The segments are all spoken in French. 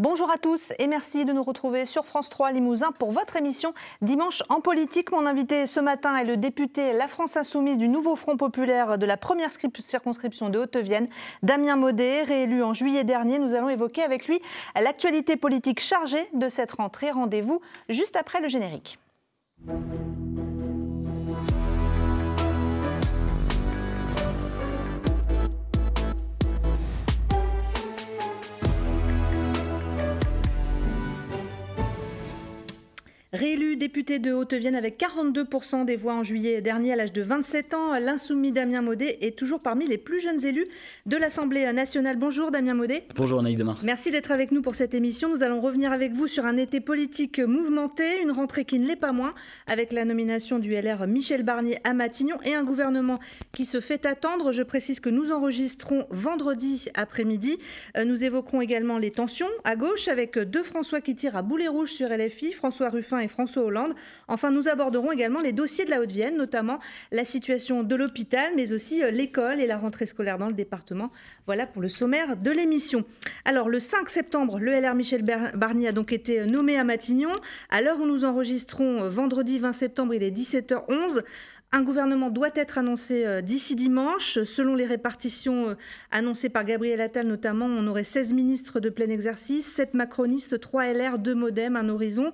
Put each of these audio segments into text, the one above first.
Bonjour à tous et merci de nous retrouver sur France 3 Limousin pour votre émission Dimanche en politique. Mon invité ce matin est le député La France Insoumise du nouveau Front Populaire de la première circonscription de Haute-Vienne, Damien Maudet, réélu en juillet dernier. Nous allons évoquer avec lui l'actualité politique chargée de cette rentrée. Rendez-vous juste après le générique. Réélu député de Haute-Vienne avec 42% des voix en juillet dernier à l'âge de 27 ans, l'insoumis Damien Maudet est toujours parmi les plus jeunes élus de l'Assemblée nationale. Bonjour Damien Maudet. Bonjour Anaïs Demars. Merci d'être avec nous pour cette émission. Nous allons revenir avec vous sur un été politique mouvementé, une rentrée qui ne l'est pas moins, avec la nomination du LR Michel Barnier à Matignon et un gouvernement qui se fait attendre. Je précise que nous enregistrons vendredi après-midi. Euh, nous évoquerons également les tensions à gauche avec deux François qui tirent à boulet rouge sur LFI, François Ruffin et François Hollande. Enfin, nous aborderons également les dossiers de la Haute-Vienne, notamment la situation de l'hôpital, mais aussi euh, l'école et la rentrée scolaire dans le département. Voilà pour le sommaire de l'émission. Alors, le 5 septembre, le LR Michel Barnier a donc été euh, nommé à Matignon. À l'heure où nous enregistrons, euh, vendredi 20 septembre, il est 17h11. Un gouvernement doit être annoncé d'ici dimanche. Selon les répartitions annoncées par Gabriel Attal notamment, on aurait 16 ministres de plein exercice, 7 macronistes, 3 LR, 2 modems, un horizon.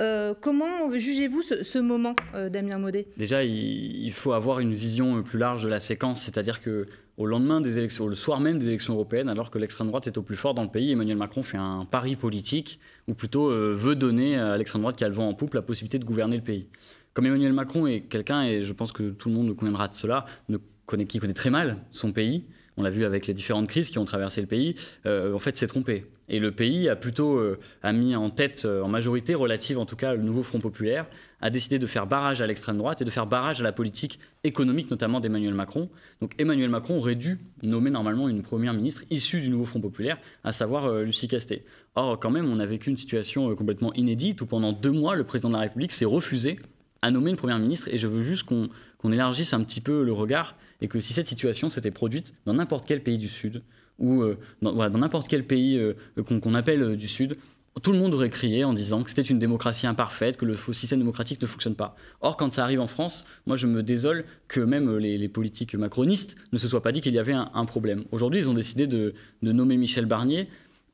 Euh, comment jugez-vous ce, moment, euh, Damien Modé Déjà, il, faut avoir une vision plus large de la séquence, c'est-à-dire que au lendemain des élections, le soir même des élections européennes, alors que l'extrême droite est au plus fort dans le pays, Emmanuel Macron fait un pari politique, ou plutôt euh, veut donner à l'extrême droite qui a le vent en poupe la possibilité de gouverner le pays. Comme Emmanuel Macron est quelqu'un, et je pense que tout le monde nous conviendra de cela, ne connaît, qui connaît très mal son pays, on l'a vu avec les différentes crises qui ont traversé le pays, euh, en fait s'est trompé. Et le pays a plutôt euh, a mis en tête, euh, en majorité relative en tout cas, le nouveau Front populaire, a décidé de faire barrage à l'extrême droite et de faire barrage à la politique économique, notamment d'Emmanuel Macron. Donc Emmanuel Macron aurait dû nommer normalement une première ministre issue du nouveau Front populaire, à savoir Lucie Castet. Or, quand même, on a vécu une situation complètement inédite où pendant deux mois, le président de la République s'est refusé à nommer une première ministre. Et je veux juste qu'on élargisse un petit peu le regard et que si cette situation s'était produite dans n'importe quel pays du Sud, ou euh, dans n'importe quel pays euh, qu'on appelle euh, du Sud, tout le monde aurait crié en disant que c'était une démocratie imparfaite, que le système démocratique ne fonctionne pas. Or, quand ça arrive en France, moi je me désole que même les, politiques macronistes ne se soient pas dit qu'il y avait un, problème. Aujourd'hui, ils ont décidé de, de nommer Michel Barnier,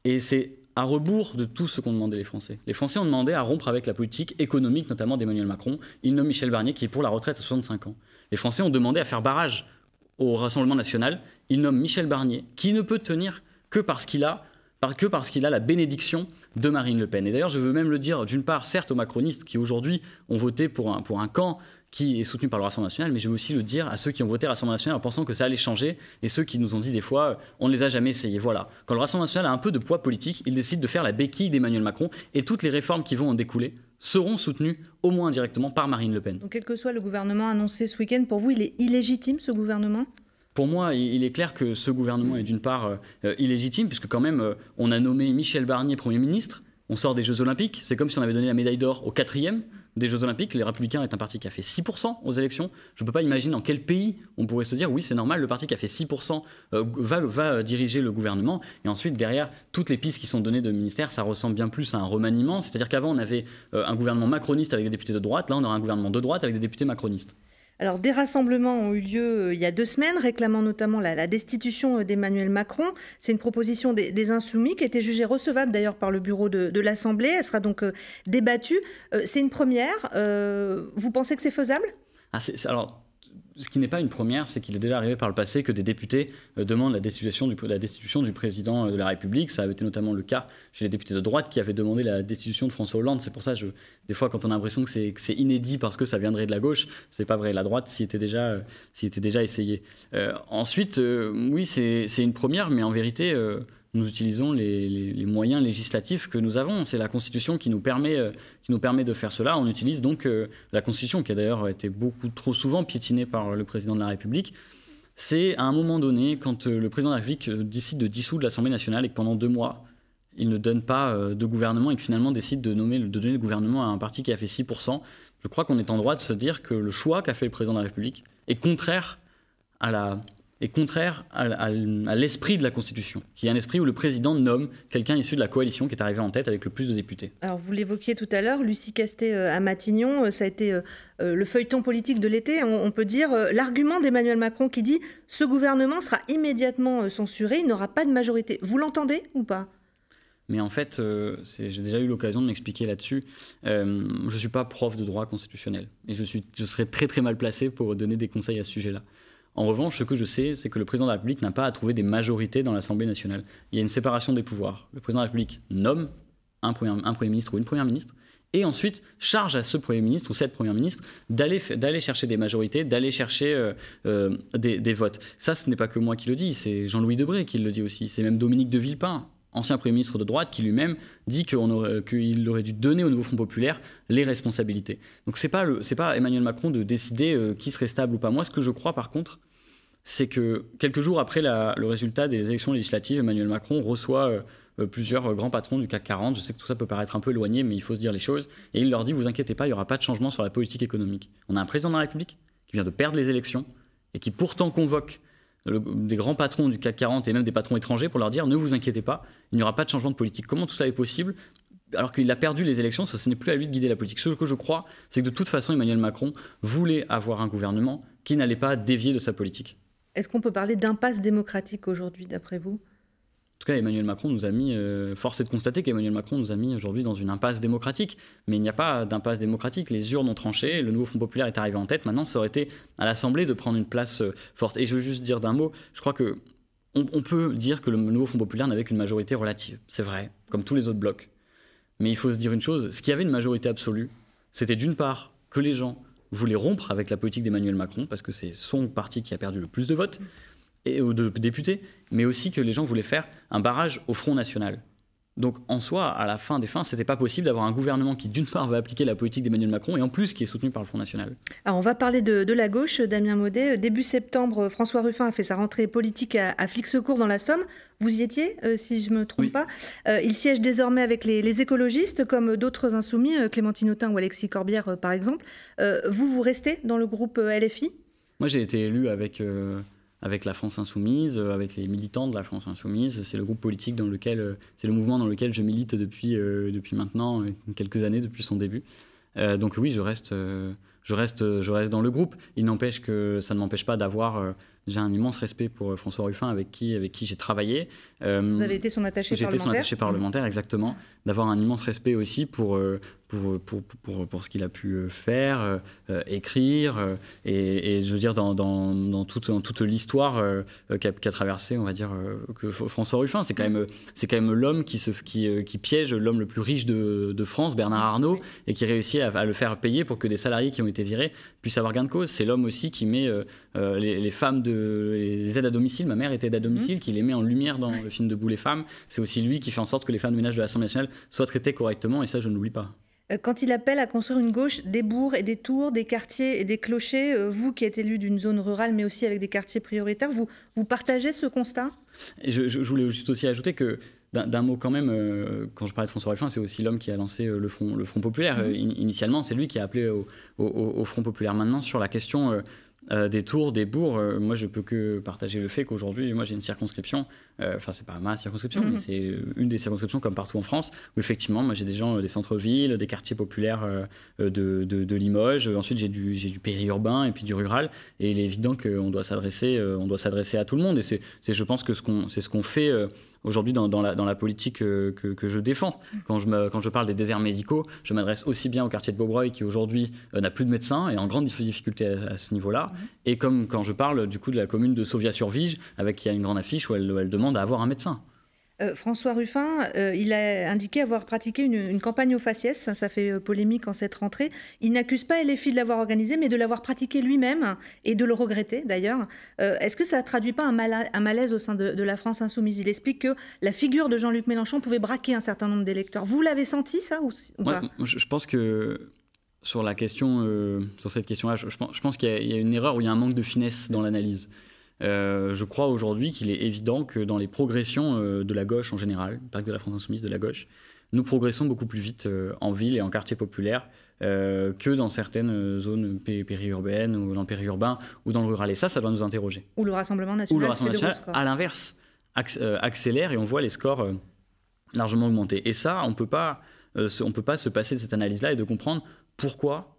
et c'est à rebours de tout ce qu'ont demandé les Français. Les Français ont demandé à rompre avec la politique économique, notamment d'Emmanuel Macron. Ils nomment Michel Barnier, qui est pour la retraite à 65 ans. Les Français ont demandé à faire barrage au Rassemblement national, il nomme Michel Barnier, qui ne peut tenir que parce qu'il a, que parce qu'il a la bénédiction de Marine Le Pen. Et d'ailleurs, je veux même le dire, d'une part, certes, aux macronistes qui aujourd'hui ont voté pour un, pour un camp qui est soutenu par le Rassemblement national, mais je veux aussi le dire à ceux qui ont voté Rassemblement national en pensant que ça allait changer, et ceux qui nous ont dit des fois, on ne les a jamais essayés. Voilà. Quand le Rassemblement national a un peu de poids politique, il décide de faire la béquille d'Emmanuel Macron, et toutes les réformes qui vont en découler seront soutenus au moins directement par Marine Le Pen. Donc quel que soit le gouvernement annoncé ce week-end, pour vous, il est illégitime ce gouvernement pour moi, il est clair que ce gouvernement est d'une part euh, euh, illégitime, puisque quand même, euh, on a nommé Michel Barnier Premier ministre, on sort des Jeux Olympiques, c'est comme si on avait donné la médaille d'or au quatrième des Jeux Olympiques. Les Républicains est un parti qui a fait 6% aux élections. Je ne peux pas imaginer dans quel pays on pourrait se dire oui, c'est normal, le parti qui a fait 6% euh, va, euh, diriger le gouvernement. Et ensuite, derrière, toutes les pistes qui sont données de ministère, ça ressemble bien plus à un remaniement. C'est-à-dire qu'avant, on avait euh, un gouvernement macroniste avec des députés de droite. Là, on aura un gouvernement de droite avec des députés macronistes. Alors, des rassemblements ont eu lieu euh, il y a deux semaines, réclamant notamment la, destitution euh, d'Emmanuel Macron. C'est une proposition des, Insoumis qui était jugée recevable d'ailleurs par le bureau de, l'Assemblée. Elle sera donc euh, débattue. C'est une première. vous pensez que c'est faisable ah, ce qui n'est pas une première, c'est qu'il est déjà arrivé par le passé que des députés euh, demandent la destitution, du, président euh, de la République. Ça avait été notamment le cas chez les députés de droite qui avaient demandé la destitution de François Hollande. C'est pour ça, je, des fois, quand on a l'impression que c'est inédit parce que ça viendrait de la gauche, c'est pas vrai. La droite s'y était déjà, euh, était déjà essayée. ensuite, oui, c'est une première, mais en vérité nous utilisons les, moyens législatifs que nous avons. C'est la Constitution qui nous, permet, euh, qui nous permet de faire cela. On utilise donc euh, la Constitution, qui a d'ailleurs été beaucoup trop souvent piétinée par le président de la République. C'est à un moment donné, quand euh, le président de la République décide de dissoudre l'Assemblée nationale et que pendant deux mois, il ne donne pas de gouvernement et que finalement décide de, nommer, de donner le gouvernement à un parti qui a fait 6%, je crois qu'on est en droit de se dire que le choix qu'a fait le président de la République est contraire à la, est contraire à, l'esprit de la Constitution, qui est un esprit où le président nomme quelqu'un issu de la coalition qui est arrivé en tête avec le plus de députés. Alors vous l'évoquiez tout à l'heure, Lucie Castet euh, à Matignon, euh, ça a été euh, le feuilleton politique de l'été, on, peut dire l'argument d'Emmanuel Macron qui dit ce gouvernement sera immédiatement censuré, il n'aura pas de majorité. Vous l'entendez ou pas mais en fait, j'ai déjà eu l'occasion de m'expliquer là-dessus. je ne suis pas prof de droit constitutionnel. Et je, suis, je serais très très mal placé pour donner des conseils à ce sujet-là. En revanche, ce que je sais, c'est que le président de la République n'a pas à trouver des majorités dans l'Assemblée nationale. Il y a une séparation des pouvoirs. Le président de la République nomme un premier, ministre ou une première ministre, et ensuite charge à ce Premier ministre ou cette Première ministre d'aller chercher des majorités, d'aller chercher euh, euh, des, des, votes. Ça, ce n'est pas que moi qui le dis, c'est Jean-Louis Debré qui le dit aussi, c'est même Dominique de Villepin, ancien Premier ministre de droite, qui lui-même dit qu'il aurait, dû donner au nouveau Front Populaire les responsabilités. Donc ce n'est pas, pas Emmanuel Macron de décider euh, qui serait stable ou pas. Moi, ce que je crois par contre, c'est que quelques jours après le résultat des élections législatives, Emmanuel Macron reçoit euh, plusieurs euh, grands patrons du CAC 40. Je sais que tout ça peut paraître un peu éloigné, mais il faut se dire les choses. Et il leur dit, vous inquiétez pas, il n'y aura pas de changement sur la politique économique. On a un président de la République qui vient de perdre les élections et qui pourtant convoque des grands patrons du CAC 40 et même des patrons étrangers pour leur dire ne vous inquiétez pas, il n'y aura pas de changement de politique. Comment tout cela est possible alors qu'il a perdu les élections, ce n'est plus à lui de guider la politique. Ce que je crois, c'est que de toute façon, Emmanuel Macron voulait avoir un gouvernement qui n'allait pas dévier de sa politique. Est-ce qu'on peut parler d'impasse démocratique aujourd'hui, d'après vous en tout cas, Emmanuel Macron nous a mis, euh, force est de constater qu'Emmanuel Macron nous a mis aujourd'hui dans une impasse démocratique. Mais il n'y a pas d'impasse démocratique. Les urnes ont tranché, le nouveau Front populaire est arrivé en tête. Maintenant, ça aurait été à l'Assemblée de prendre une place euh, forte. Et je veux juste dire d'un mot, je crois que on, peut dire que le nouveau Front populaire n'avait qu'une majorité relative. C'est vrai, comme tous les autres blocs. Mais il faut se dire une chose ce qui avait une majorité absolue, c'était d'une part que les gens voulaient rompre avec la politique d'Emmanuel Macron, parce que c'est son parti qui a perdu le plus de votes et, de députés, mais aussi que les gens voulaient faire un barrage au Front National. Donc en soi, à la fin des fins, c'était pas possible d'avoir un gouvernement qui, d'une part, va appliquer la politique d'Emmanuel Macron et en plus qui est soutenu par le Front National. Alors on va parler de, la gauche, Damien Maudet. Euh, début septembre, euh, François Ruffin a fait sa rentrée politique à, Flixecourt dans la Somme. Vous y étiez, euh, si je ne me trompe pas. il siège désormais avec les, écologistes, comme d'autres insoumis, Clémentine Autain ou Alexis Corbière par exemple. vous, vous restez dans le groupe LFI Moi, j'ai été élu avec avec la France Insoumise, euh, avec les militants de la France Insoumise. C'est le groupe politique dans lequel, euh, c'est le mouvement dans lequel je milite depuis, euh, depuis maintenant quelques années, depuis son début. donc oui, je reste je reste, je reste dans le groupe. Il n'empêche que ça ne m'empêche pas d'avoir euh, j'ai un immense respect pour euh, François Ruffin, avec qui, avec qui j'ai travaillé. Euh, Vous avez été son attaché parlementaire J'ai été son attaché parlementaire, exactement. D'avoir un immense respect aussi pour, pour, pour, pour, pour ce qu'il a pu faire, écrire, et, je veux dire, dans, dans, dans toute, dans toute l'histoire qu'a traversé traversée, on va dire, que François Ruffin. C'est quand même, quand même l'homme qui, se, qui, qui piège l'homme le plus riche de, France, Bernard Arnault, et qui réussit à, à le faire payer pour que des salariés qui ont été viré, puissent avoir gain de cause. C'est l'homme aussi qui met euh, euh, les, femmes de les aides à domicile. Ma mère était aide à domicile, mmh. qui les met en lumière dans le film Debout les femmes. C'est aussi lui qui fait en sorte que les femmes de ménage de l'Assemblée nationale soient traitées correctement, et ça, je ne l'oublie pas. Euh, quand il appelle à construire une gauche des bourgs et des tours, des quartiers et des clochers, euh, vous qui êtes élu d'une zone rurale, mais aussi avec des quartiers prioritaires, vous, vous partagez ce constat je, je, voulais juste aussi ajouter que d'un mot quand même, euh, quand je parlais de François Ruffin, c'est aussi l'homme qui a lancé le, front, le Front Populaire. Mm-hmm. initialement, c'est lui qui a appelé au, au, Front Populaire. Maintenant, sur la question euh, des tours, des bourgs. Euh, moi, je peux que partager le fait qu'aujourd'hui, moi, j'ai une circonscription. Euh, enfin, c'est pas ma circonscription, mais mhm. c'est une des circonscriptions comme partout en France où effectivement, moi, j'ai des gens des centres-villes, des quartiers populaires de, Limoges. Ensuite, j'ai du, du périurbain et puis du rural. Et il est évident qu'on doit s'adresser, on doit s'adresser à tout le monde. Et c'est, je pense que c'est ce qu'on fait aujourd'hui dans, la, politique euh, que, je défends. Quand je, parle des déserts médicaux, je m'adresse aussi bien au quartier de Beaubreuil qui aujourd'hui euh, n'a plus de médecins et en grande difficulté à, ce niveau-là. Mhm. Et comme quand je parle du coup de la commune de Sauvia-sur-Vige, avec qui a une grande affiche où elle demande à avoir un médecin. Euh, François Ruffin, euh, il a indiqué avoir pratiqué une, campagne au faciès, ça fait euh, polémique en cette rentrée. Il n'accuse pas LFI de l'avoir organisé, mais de l'avoir pratiqué lui-même et de le regretter d'ailleurs. Est-ce que ça ne traduit pas un, malaise au sein de, la France insoumise Il explique que la figure de Jean-Luc Mélenchon pouvait braquer un certain nombre d'électeurs. Vous l'avez senti ça ou, Je pense que sur la question, sur cette question-là, je, pense, qu'il y, y, a une erreur ou il y a un manque de finesse dans l'analyse. Euh, je crois aujourd'hui qu'il est évident que dans les progressions euh, de la gauche en général, pas que de la France insoumise, de la gauche, nous progressons beaucoup plus vite euh, en ville et en quartier populaire que dans certaines zones périurbaines ou dans le périurbain ou dans le rural. Et ça, ça doit nous interroger. Ou le Rassemblement national. Ou le à l'inverse, accélère et on voit les scores largement augmenter. Et ça, on ne peut pas se passer de cette analyse-là et de comprendre pourquoi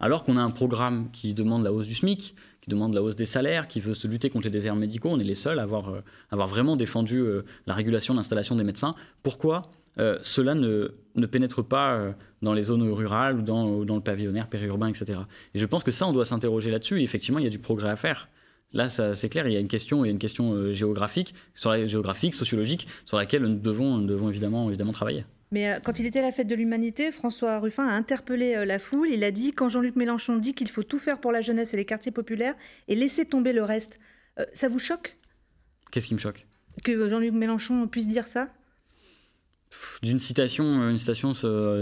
alors qu'on a un programme qui demande la hausse du SMIC, qui demande la hausse des salaires, qui veut se lutter contre les déserts médicaux, on est les seuls à avoir, euh, vraiment défendu euh, la régulation de l'installation des médecins. Pourquoi euh, cela ne, pénètre pas dans les zones rurales ou dans, le pavillonnaire périurbain, etc. Et je pense que ça, on doit s'interroger là-dessus. Et effectivement, il y a du progrès à faire. Là, c'est clair, il y a une question, une question géographique, sociologique, sur laquelle nous devons, évidemment travailler. Mais euh, quand il était à la fête de l'humanité, François Ruffin a interpellé euh, la foule. Il a dit quand Jean-Luc Mélenchon dit qu'il faut tout faire pour la jeunesse et les quartiers populaires et laisser tomber le reste, euh, ça vous choque Qu'est-ce qui me choque Que Jean-Luc Mélenchon puisse dire ça D'une citation, une citation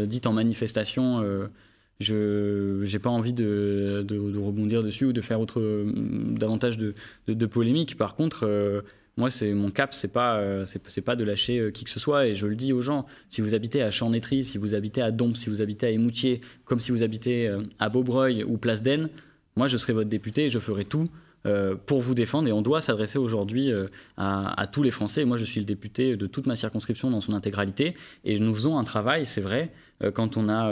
dite en manifestation. je n'ai pas envie de, rebondir dessus ou de faire autre, davantage de, de polémique. Par contre, moi, c'est mon cap, c'est pas, euh, c'est pas de lâcher euh, qui que ce soit. Et je le dis aux gens, si vous habitez à Champnétry, si vous habitez à Dombes, si vous habitez à Émoutier, comme si vous habitez euh, à Beaubreuil ou Place d'Aisne, moi, je serai votre député et je ferai tout pour vous défendre. Et on doit s'adresser aujourd'hui à, tous les Français. Moi, je suis le député de toute ma circonscription dans son intégralité. Et nous faisons un travail, c'est vrai, quand on a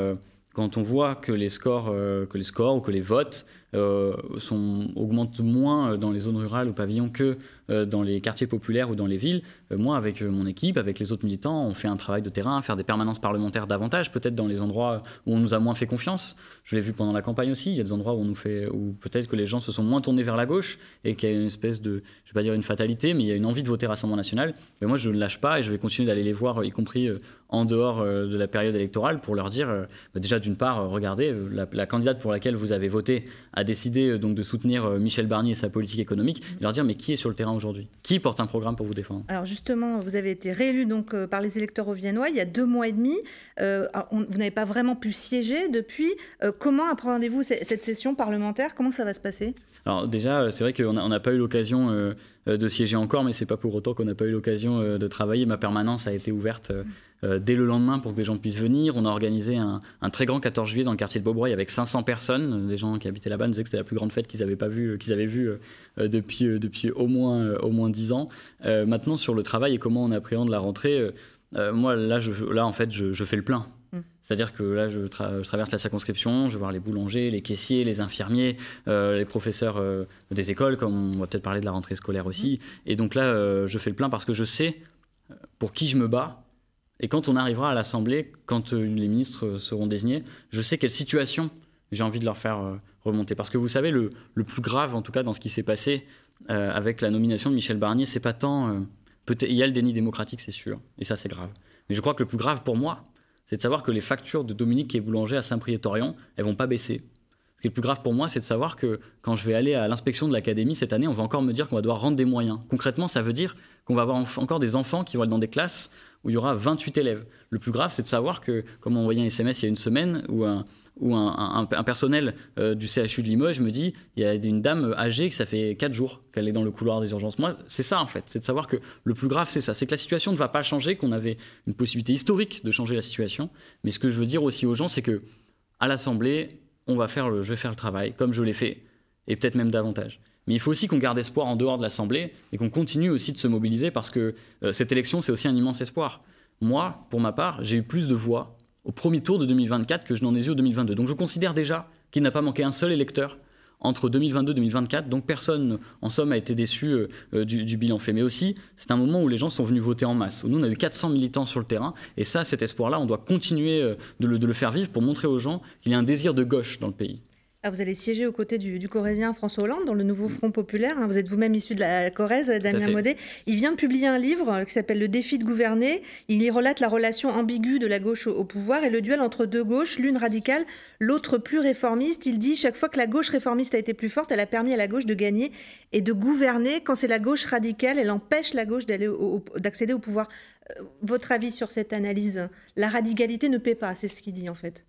quand on voit que les scores, que les scores ou que les votes sont, augmentent moins dans les zones rurales ou pavillons que euh, dans les quartiers populaires ou dans les villes, euh, moi, avec euh, mon équipe, avec les autres militants, on fait un travail de terrain, faire des permanences parlementaires davantage, peut-être dans les endroits où on nous a moins fait confiance. Je l'ai vu pendant la campagne aussi, il y a des endroits où on nous fait, où peut-être que les gens se sont moins tournés vers la gauche et qu'il y a une espèce de, je vais pas dire une fatalité, mais il y a une envie de voter Rassemblement National. Mais moi, je ne lâche pas et je vais continuer d'aller les voir, y compris en dehors de la période électorale, pour leur dire, bah, déjà d'une part, regardez, la, candidate pour laquelle vous avez voté a décidé donc de soutenir Michel Barnier et sa politique économique, et leur dire, mais qui est sur le terrain aujourd'hui Qui porte un programme pour vous défendre Alors justement, vous avez été réélu donc euh, par les électeurs au Viennois, il y a deux mois et demi. Euh, vous n'avez pas vraiment pu siéger depuis. Euh, comment appréhendez-vous cette session parlementaire Comment ça va se passer Alors déjà, c'est vrai qu'on n'a pas eu l'occasion euh, de siéger encore, mais c'est pas pour autant qu'on n'a pas eu l'occasion euh, de travailler. Ma permanence a été ouverte euh, dès le lendemain pour que des gens puissent venir. On a organisé un, très grand 14 juillet dans le quartier de Beaubroy avec 500 personnes. Des gens qui habitaient là-bas nous disaient que c'était la plus grande fête qu'ils avaient pas vue, qu'ils avaient vue depuis, au moins, au 10 ans. maintenant, sur le travail et comment on appréhende la rentrée, moi, là, en fait, je fais le plein. C'est-à-dire que là, je, traverse la circonscription, je vois les boulangers, les caissiers, les infirmiers, euh, les professeurs euh, des écoles, comme on va peut-être parler de la rentrée scolaire aussi. Mmh. Et donc là, euh, je fais le plein parce que je sais pour qui je me bats. Et quand on arrivera à l'Assemblée, quand les ministres seront désignés, je sais quelle situation j'ai envie de leur faire remonter. Parce que vous savez, le, le, plus grave, en tout cas, dans ce qui s'est passé avec la nomination de Michel Barnier, c'est pas tant. il y a le déni démocratique, c'est sûr. Et ça, c'est grave. Mais je crois que le plus grave pour moi, c'est de savoir que les factures de Dominique qui est boulanger à Saint-Priétorion, elles vont pas baisser. Ce qui est le plus grave pour moi, c'est de savoir que quand je vais aller à l'inspection de l'académie cette année, on va encore me dire qu'on va devoir rendre des moyens. Concrètement, ça veut dire qu'on va avoir encore des enfants qui vont être dans des classes où il y aura 28 élèves. Le plus grave, c'est de savoir que, comme on voyait un SMS il y a une semaine, où un, ou un, un personnel euh, du CHU de Limoges me dit il y a une dame âgée que ça fait 4 jours qu'elle est dans le couloir des urgences. Moi, c'est ça en fait, c'est de savoir que le plus grave, c'est ça, c'est que la situation ne va pas changer, qu'on avait une possibilité historique de changer la situation. Mais ce que je veux dire aussi aux gens, c'est que à l'Assemblée, on va faire le, je vais faire le travail comme je l'ai fait, et peut-être même davantage. Mais il faut aussi qu'on garde espoir en dehors de l'Assemblée et qu'on continue aussi de se mobiliser parce que euh, cette élection, c'est aussi un immense espoir. Moi, pour ma part, j'ai eu plus de voix au premier tour de 2024 que je n'en ai eu au 2022. Donc je considère déjà qu'il n'a pas manqué un seul électeur entre 2022 et 2024. Donc personne, en somme, a été déçu euh, euh, du, bilan fait. Mais aussi, c'est un moment où les gens sont venus voter en masse. Nous, on a eu 400 militants sur le terrain. Et ça, cet espoir-là, on doit continuer euh, de le faire vivre pour montrer aux gens qu'il y a un désir de gauche dans le pays. Ah, vous allez siéger aux côtés du, du, François Hollande dans le nouveau Front Populaire. Hein. Vous êtes vous-même issu de la Corrèze, Damien Modé. Il vient de publier un livre euh, qui s'appelle Le défi de gouverner. Il y relate la relation ambiguë de la gauche au, pouvoir et le duel entre deux gauches, l'une radicale, l'autre plus réformiste. Il dit chaque fois que la gauche réformiste a été plus forte, elle a permis à la gauche de gagner et de gouverner. Quand c'est la gauche radicale, elle empêche la gauche d'accéder au, pouvoir. Euh, votre avis sur cette analyse La radicalité ne paie pas, c'est ce qu'il dit en fait.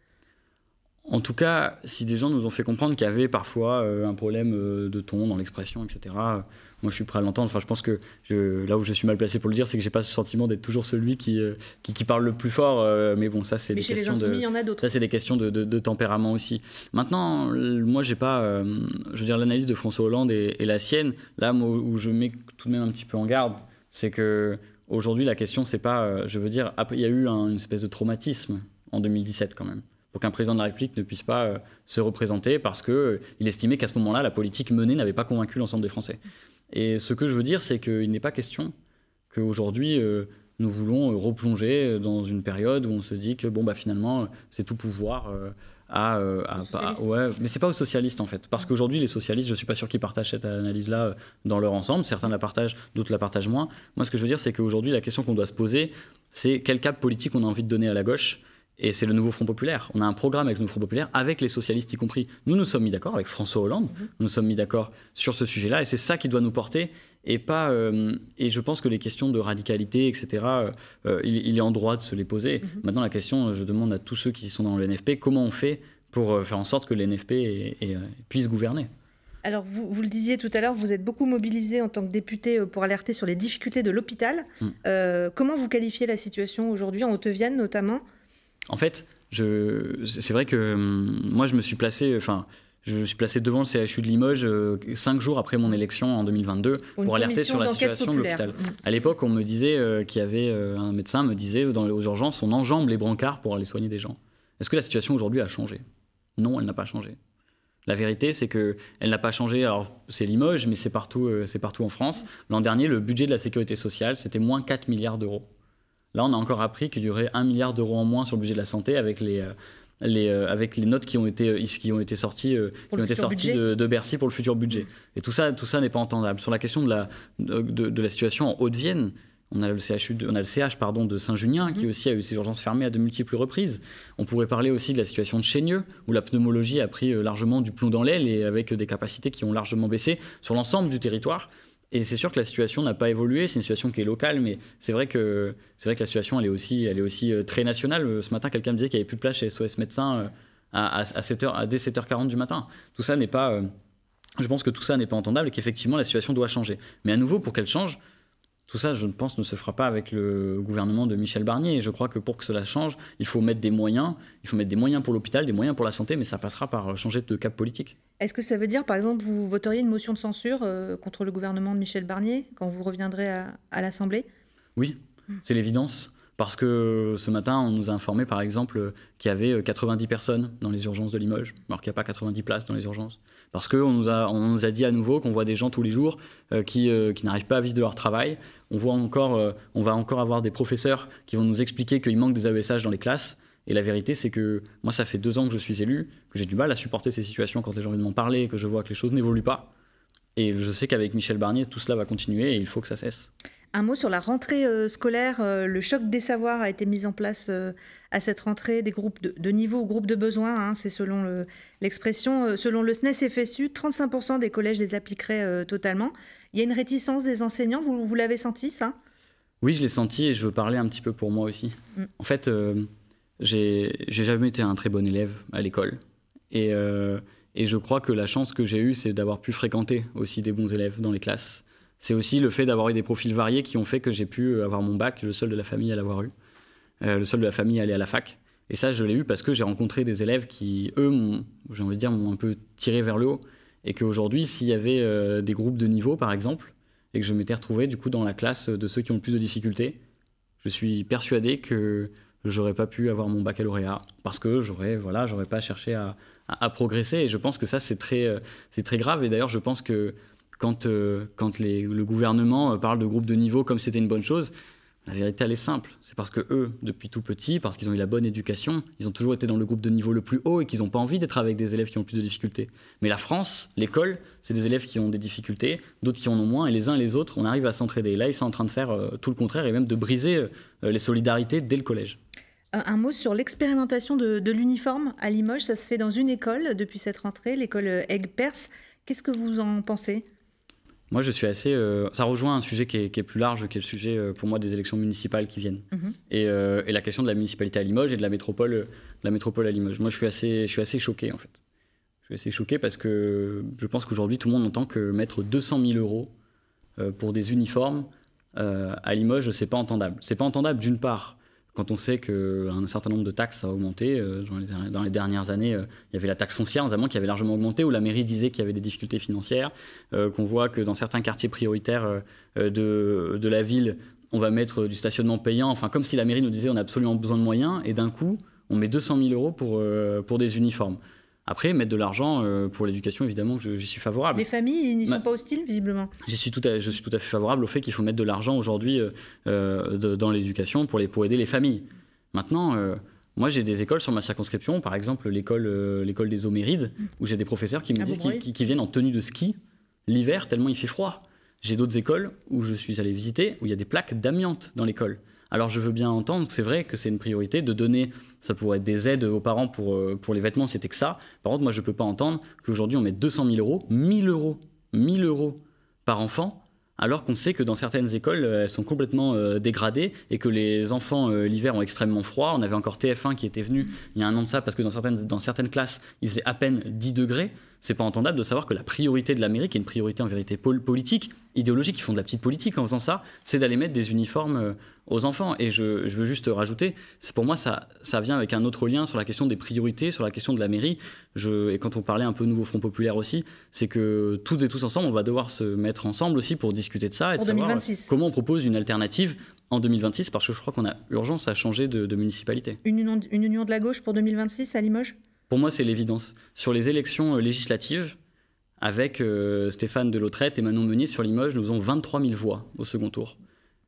En tout cas, si des gens nous ont fait comprendre qu'il y avait parfois euh, un problème euh, de ton dans l'expression, etc., euh, moi je suis prêt à l'entendre. Enfin, je pense que là où je suis mal placé pour le dire, c'est que j'ai pas ce sentiment d'être toujours celui qui, qui, parle le plus fort. mais bon, ça c'est des, questions de, ça, c'est des questions de, tempérament aussi. Maintenant, moi j'ai pas, je veux dire, l'analyse de François Hollande et, la sienne, là où je mets tout de même un petit peu en garde, c'est que aujourd'hui la question c'est pas, je veux dire, il y a eu une espèce de traumatisme en 2017 quand même qu'un président de la République ne puisse pas euh, se représenter parce qu'il euh, estimait qu'à ce moment-là, la politique menée n'avait pas convaincu l'ensemble des Français. Et ce que je veux dire, c'est qu'il n'est pas question qu'aujourd'hui, euh, nous voulons replonger dans une période où on se dit que bon, bah, finalement, c'est tout pouvoir. À, mais c'est pas aux socialistes en fait, parce qu'aujourd'hui les socialistes, je suis pas sûr qu'ils partagent cette analyse-là dans leur ensemble. Certains la partagent, d'autres la partagent moins. Moi, ce que je veux dire, c'est qu'aujourd'hui la question qu'on doit se poser, c'est quel cap politique on a envie de donner à la gauche et c'est le nouveau Front Populaire. On a un programme avec le nouveau Front Populaire, avec les socialistes y compris. Nous nous sommes mis d'accord avec François Hollande, mhm. nous nous sommes mis d'accord sur ce sujet-là, et c'est ça qui doit nous porter, et pas. Euh, et je pense que les questions de radicalité, etc. Euh, euh, il, est en droit de se les poser. Mhm. Maintenant, la question, je demande à tous ceux qui sont dans le NFP, comment on fait pour faire en sorte que NFP puisse gouverner. Alors, vous, le disiez tout à l'heure, vous êtes beaucoup mobilisé en tant que député pour alerter sur les difficultés de l'hôpital. Mm. comment vous qualifiez la situation aujourd'hui, en Haute-Vienne notamment en fait, c'est vrai que hum, moi, je me suis placé, enfin, je suis placé devant le CHU de Limoges euh, cinq jours après mon élection en 2022 pour alerter sur la situation de l'hôpital. Mm. À l'époque, on me disait euh, qu'il y avait euh, un médecin me disait dans aux urgences, on enjambe les brancards pour aller soigner des gens. Est-ce que la situation aujourd'hui a changé Non, elle n'a pas changé. La vérité, c'est que elle n'a pas changé. Alors, c'est Limoges, mais c'est partout, c'est partout en France. L'an dernier, le budget de la sécurité sociale, c'était moins 4 milliards d'euros. Là, on a encore appris qu'il y aurait un milliard d'euros en moins sur le budget de la santé avec les, euh, euh, notes qui ont été, euh, qui ont été sorties, qui ont été sorties de, Bercy pour le futur budget. Mmh. Et tout ça, n'est pas entendable. Sur la question de la, situation en Haute-Vienne, on a le, CHU on a le CH pardon, de Saint-Junien, qui mmh. aussi a eu ses urgences fermées à de multiples reprises. On pourrait parler aussi de la situation de Chaigneux, où la pneumologie a pris largement du plomb dans l'aile et avec des capacités qui ont largement baissé sur l'ensemble du territoire. Et c'est sûr que la situation n'a pas évolué, c'est une situation qui est locale, mais c'est vrai que c'est vrai que la situation elle est aussi, elle est aussi euh, très nationale. Euh, ce matin, quelqu'un me disait qu'il n'y avait plus de place chez SOS Médecins euh, à, à, 7 à dès 7h40 du matin. Tout ça n'est pas, je pense que tout ça n'est pas entendable et qu'effectivement la situation doit changer. Mais à nouveau, pour qu'elle change, tout ça, je ne pense, ne se fera pas avec le gouvernement de Michel Barnier. Et je crois que pour que cela change, il faut mettre des moyens. Il faut mettre des moyens pour l'hôpital, des moyens pour la santé, mais ça passera par changer de cap politique. Est-ce que ça veut dire, par exemple, vous voteriez une motion de censure euh, contre le gouvernement de Michel Barnier quand vous reviendrez à, l'Assemblée Oui, hmm. c'est l'évidence. Parce que euh, ce matin, on nous a informé, par exemple, euh, qu'il y avait 90 personnes dans les urgences de Limoges, alors qu'il n'y a pas 90 places dans les urgences. Parce qu'on nous, a, on nous a dit à nouveau qu'on voit des gens tous les jours qui, n'arrivent pas à vivre de leur travail. On, voit encore, on va encore avoir des professeurs qui vont nous expliquer qu'il manque des AESH dans les classes. Et la vérité, c'est que moi, ça fait deux ans que je suis élu, que j'ai du mal à supporter ces situations quand les gens viennent m'en parler, que je vois que les choses n'évoluent pas. Et je sais qu'avec Michel Barnier, tout cela va continuer et il faut que ça cesse. Un mot sur la rentrée euh, scolaire. Euh, le choc des savoirs a été mis en place euh, à cette rentrée, des groupes de, niveau ou groupes de besoins, hein, c'est selon l'expression. selon le SNES FSU, 35% des collèges les appliqueraient totalement. Il y a une réticence des enseignants, vous, l'avez senti ça Oui, je l'ai senti et je veux parler un petit peu pour moi aussi. Mm. En fait, j'ai jamais été un très bon élève à l'école. Et, euh, et, je crois que la chance que j'ai eue, c'est d'avoir pu fréquenter aussi des bons élèves dans les classes. C'est aussi le fait d'avoir eu des profils variés qui ont fait que j'ai pu euh, avoir mon bac, le seul de la famille à l'avoir eu, euh, le seul de la famille à aller à la fac. Et ça, je l'ai eu parce que j'ai rencontré des élèves qui, eux, j'ai envie de dire, m'ont un peu tiré vers le haut. Et qu'aujourd'hui, s'il y avait des groupes de niveau, par exemple, et que je m'étais retrouvé du coup dans la classe de ceux qui ont le plus de difficultés, je suis persuadé que j'aurais pas pu avoir mon baccalauréat parce que j'aurais voilà j'aurais pas cherché à, progresser et je pense que ça c'est très euh, c'est très grave et d'ailleurs je pense que quand, euh, quand le gouvernement euh, parle de groupe de niveau comme c'était une bonne chose, la vérité, elle est simple. C'est parce que eux, depuis tout petit, parce qu'ils ont eu la bonne éducation, ils ont toujours été dans le groupe de niveau le plus haut et qu'ils n'ont pas envie d'être avec des élèves qui ont plus de difficultés. Mais la France, l'école, c'est des élèves qui ont des difficultés, d'autres qui en ont moins, et les uns et les autres, on arrive à s'entraider. Là, ils sont en train de faire euh, tout le contraire et même de briser euh, les solidarités dès le collège. Un mot sur l'expérimentation de, l'uniforme à Limoges. Ça se fait dans une école depuis cette rentrée, l'école Aigues-Perse. Qu'est-ce que vous en pensez moi, je suis assez. Euh, ça rejoint un sujet qui est, plus large, qui est le sujet euh, pour moi des élections municipales qui viennent, mhm. euh, et, la question de la municipalité à Limoges et de la métropole, la métropole à Limoges. Moi, je suis assez, je suis assez choqué en fait. Je suis assez choqué parce que je pense qu'aujourd'hui, tout le monde entend que mettre 200 000 euros pour des uniformes à Limoges, c'est pas entendable. C'est pas entendable d'une part quand on sait qu'un certain nombre de taxes a augmenté, euh, dans les dernières années, euh, il y avait la taxe foncière notamment qui avait largement augmenté, où la mairie disait qu'il y avait des difficultés financières, euh, qu'on voit que dans certains quartiers prioritaires de, la ville, on va mettre du stationnement payant, enfin comme si la mairie nous disait on a absolument besoin de moyens, et d'un coup, on met 200 000 euros pour des uniformes. Après, mettre de l'argent euh, pour l'éducation, évidemment, j'y suis favorable. Les familles n'y sont pas hostiles, visiblement. Je suis tout à, je suis tout à fait favorable au fait qu'il faut mettre de l'argent aujourd'hui euh, euh, dans l'éducation pour, pour aider les familles. Maintenant, moi, j'ai des écoles sur ma circonscription, par exemple l'école l'école des Homérides, mm. où j'ai des professeurs qui me disent qu'ils viennent en tenue de ski l'hiver, tellement il fait froid. J'ai d'autres écoles où je suis allé visiter, où il y a des plaques d'amiante dans l'école. Alors je veux bien entendre, c'est vrai que c'est une priorité de donner, ça pourrait être des aides aux parents pour, euh, les vêtements, c'était que ça. Par contre, moi je ne peux pas entendre qu'aujourd'hui on met 200 000 euros, 1000 euros, 1000 euros par enfant, alors qu'on sait que dans certaines écoles euh, elles sont complètement euh, dégradées et que les enfants l'hiver ont extrêmement froid. On avait encore TF1 qui était venu il y a un an de ça parce que dans certaines, dans certaines classes il faisait à peine 10 degrés. C'est pas entendable de savoir que la priorité de la l'Amérique est une priorité en vérité politique, idéologique. Ils font de la petite politique en faisant ça, c'est d'aller mettre des uniformes euh, aux enfants. Et je, veux juste rajouter, pour moi ça, ça vient avec un autre lien sur la question des priorités, sur la question de la mairie. Je, et quand on parlait un peu nouveau Front populaire aussi, c'est que toutes et tous ensemble, on va devoir se mettre ensemble aussi pour discuter de ça et de en savoir euh, comment on propose une alternative en 2026, parce que je crois qu'on a urgence à changer de, municipalité. une union de la gauche pour 2026 à Limoges pour moi, c'est l'évidence. Sur les élections euh, législatives, avec euh, Stéphane Delautrette et Manon Meunier sur Limoges, nous avons 23 000 voix au second tour.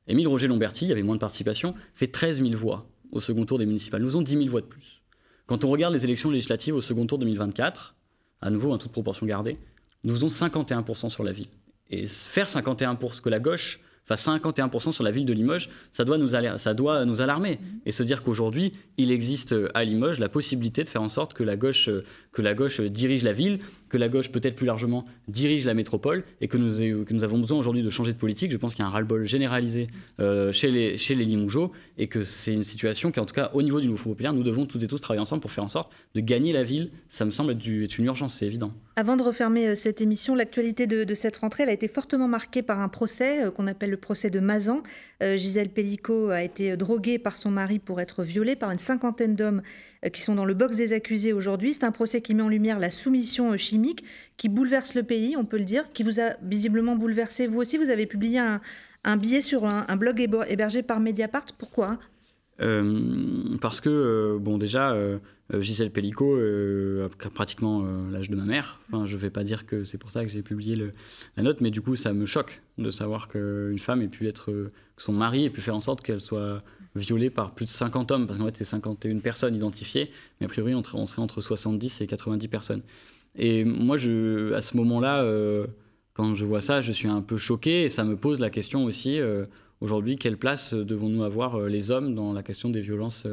Émile Roger Lomberti, il y avait moins de participation, fait 13 000 voix au second tour des municipales. Nous avons 10 000 voix de plus. Quand on regarde les élections législatives au second tour 2024, à nouveau en toute proportion gardée, nous avons 51% sur la ville. Et faire 51% que la gauche 51% sur la ville de Limoges, ça doit nous, ça doit nous alarmer mm-hmm. et se dire qu'aujourd'hui, il existe euh, à Limoges la possibilité de faire en sorte que la gauche, euh, que la gauche euh, dirige la ville que la gauche, peut-être plus largement, dirige la métropole et que nous, avons besoin aujourd'hui de changer de politique. Je pense qu'il y a un ras-le-bol généralisé euh, chez, les, chez Limougeaux et que c'est une situation qui, en tout cas, au niveau du Mouvement populaire, nous devons tous et tous travailler ensemble pour faire en sorte de gagner la ville. Ça me semble être, une urgence, c'est évident. Avant de refermer euh, cette émission, l'actualité de, cette rentrée elle a été fortement marquée par un procès euh, qu'on appelle le procès de Mazan. Gisèle Pellicot a été droguée par son mari pour être violée par une cinquantaine d'hommes euh, qui sont dans le box des accusés aujourd'hui. C'est un procès qui met en lumière la soumission euh, chimique qui bouleverse le pays, on peut le dire, qui vous a visiblement bouleversé vous aussi. Vous avez publié un, billet sur un, blog hébergé par Mediapart. Pourquoi euh, parce que, bon, déjà, Gisèle Pellico a pratiquement l'âge de ma mère. je ne vais pas dire que c'est pour ça que j'ai publié la note, mais du coup, ça me choque de savoir qu'une femme ait pu être. que son mari ait pu faire en sorte qu'elle soit violé par plus de 50 hommes, parce qu'en fait, c'est 51 personnes identifiées, mais a priori, on, on, serait entre 70 et 90 personnes. Et moi, je, à ce moment-là, euh, quand je vois ça, je suis un peu choqué, et ça me pose la question aussi, euh, aujourd'hui, quelle place euh, devons-nous avoir les hommes dans la question des violences,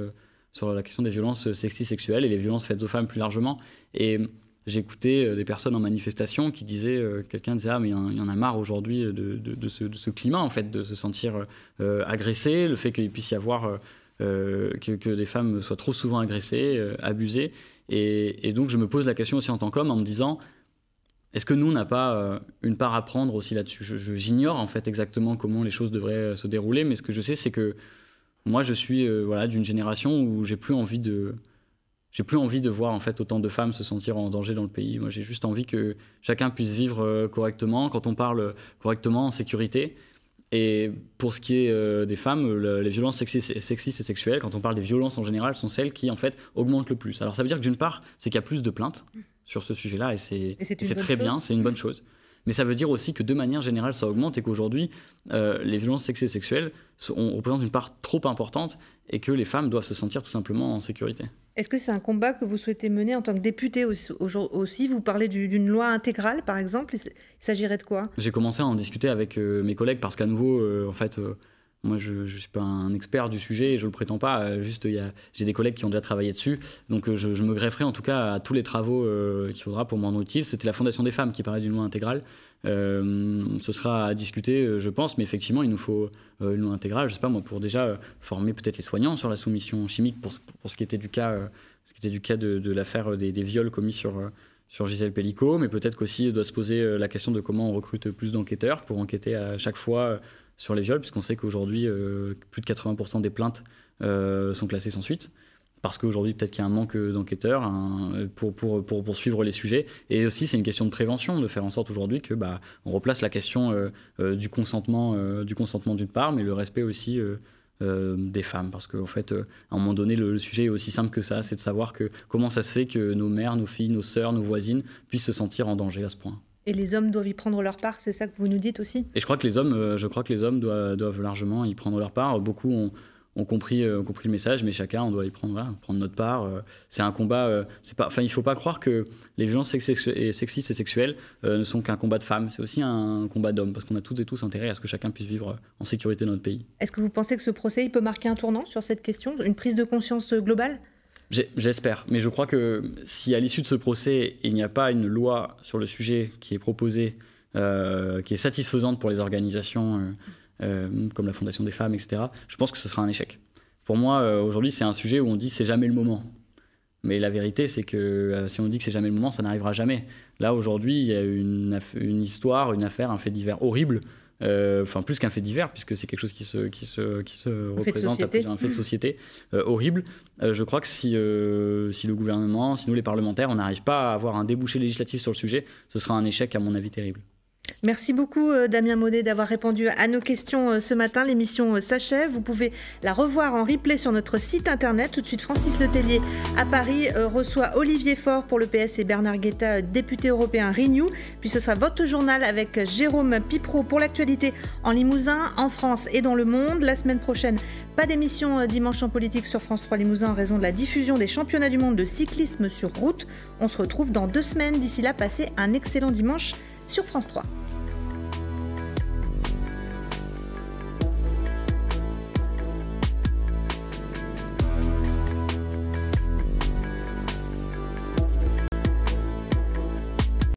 sur la question des violences sexy-sexuelles et les violences faites aux femmes plus largement et, j'écoutais euh, des personnes en manifestation qui disaient, euh, quelqu'un disait, ah mais il y, en a marre aujourd'hui de, ce, climat, en fait, de se sentir euh, agressé, le fait qu'il puisse y avoir, que, des femmes soient trop souvent agressées, abusées. Et, donc je me pose la question aussi en tant qu'homme en me disant, est-ce que nous, on n'a pas une part à prendre aussi là-dessus J'ignore en fait exactement comment les choses devraient se dérouler, mais ce que je sais, c'est que moi, je suis voilà, d'une génération où j'ai plus envie de j'ai plus envie de voir en fait autant de femmes se sentir en danger dans le pays. Moi, j'ai juste envie que chacun puisse vivre euh, correctement, quand on parle euh, correctement, en sécurité. Et pour ce qui est euh, des femmes, les violences sexistes, sexistes et sexuelles, quand on parle des violences en général, sont celles qui en fait augmentent le plus. Alors ça veut dire que d'une part, c'est qu'il y a plus de plaintes sur ce sujet-là, et c'est très bien, c'est une bonne chose. Mais ça veut dire aussi que de manière générale, ça augmente et qu'aujourd'hui, euh, les violences sexuelles et sexuelles une part trop importante et que les femmes doivent se sentir tout simplement en sécurité. Est-ce que c'est un combat que vous souhaitez mener en tant que député aussi Vous parlez d'une loi intégrale, par exemple. Il s'agirait de quoi J'ai commencé à en discuter avec euh, mes collègues parce qu'à nouveau, euh, en fait moi, je ne suis pas un expert du sujet et je ne le prétends pas. Euh, juste, j'ai des collègues qui ont déjà travaillé dessus. Donc, euh, je, me grefferai en tout cas à tous les travaux euh, qu'il faudra pour m'en utile. C'était la Fondation des femmes qui parlait d'une loi intégrale. ce sera à discuter, je pense, mais effectivement, il nous faut une loi intégrale, je sais pas moi, pour déjà former peut-être les soignants sur la soumission chimique pour, ce qui était du cas, ce qui était du cas de, l'affaire des, viols commis sur sur Gisèle Pellicot, mais peut-être qu'aussi doit se poser la question de comment on recrute plus d'enquêteurs pour enquêter à chaque fois sur les viols, puisqu'on sait qu'aujourd'hui, euh, plus de 80% des plaintes euh, sont classées sans suite. Parce qu'aujourd'hui, peut-être qu'il y a un manque d'enquêteurs pour, poursuivre les sujets. Et aussi, c'est une question de prévention, de faire en sorte aujourd'hui que bah, on replace la question euh, du consentement du consentement d'une part, mais le respect aussi des femmes. Parce qu'en fait, à un moment donné, le, sujet est aussi simple que ça, c'est de savoir que, comment ça se fait que nos mères, nos filles, nos sœurs, nos voisines puissent se sentir en danger à ce point. Et les hommes doivent y prendre leur part, c'est ça que vous nous dites aussi Et je crois que les hommes, euh, je crois que les hommes doivent, largement y prendre leur part. Beaucoup euh, ont, compris, le message, mais chacun, on doit y prendre, notre part. Euh, c'est un combat. C'est pas, enfin, il faut pas croire que les violences sexistes et sexuelles ne sont qu'un combat de femmes. C'est aussi un combat d'hommes, parce qu'on a tous et tous intérêt à ce que chacun puisse vivre en sécurité dans notre pays. Est-ce que vous pensez que ce procès peut marquer un tournant sur cette question, une prise de conscience globale J'espère, mais je crois que si à l'issue de ce procès, il n'y a pas une loi sur le sujet qui est proposée, euh, qui est satisfaisante pour les organisations euh, euh, comme la Fondation des femmes, etc., je pense que ce sera un échec. Pour moi, aujourd'hui, c'est un sujet où on dit c'est jamais le moment. Mais la vérité, c'est que si on dit que c'est jamais le moment, ça n'arrivera jamais. Là, aujourd'hui, il y a une histoire, une affaire, un fait divers horrible euh, enfin plus qu'un fait divers, puisque c'est quelque chose qui se, représente à plusieurs, un fait de société euh, horrible. Euh, je crois que si, si le gouvernement, si nous les parlementaires, on n'arrive pas à avoir un débouché législatif sur le sujet, ce sera un échec à mon avis terrible. Merci beaucoup euh, Damien Monet d'avoir répondu à nos questions euh, ce matin. L'émission euh, s'achève. Vous pouvez la revoir en replay sur notre site internet. Tout de suite, Francis Letellier à Paris reçoit Olivier Faure pour le PS et Bernard Guetta, député européen Renew. Puis ce sera votre journal avec Jérôme Pipro pour l'actualité en Limousin, en France et dans le monde. La semaine prochaine, pas d'émission dimanche en politique sur France 3 Limousin en raison de la diffusion des championnats du monde de cyclisme sur route. On se retrouve dans deux semaines. D'ici là, passez un excellent dimanche sur France 3.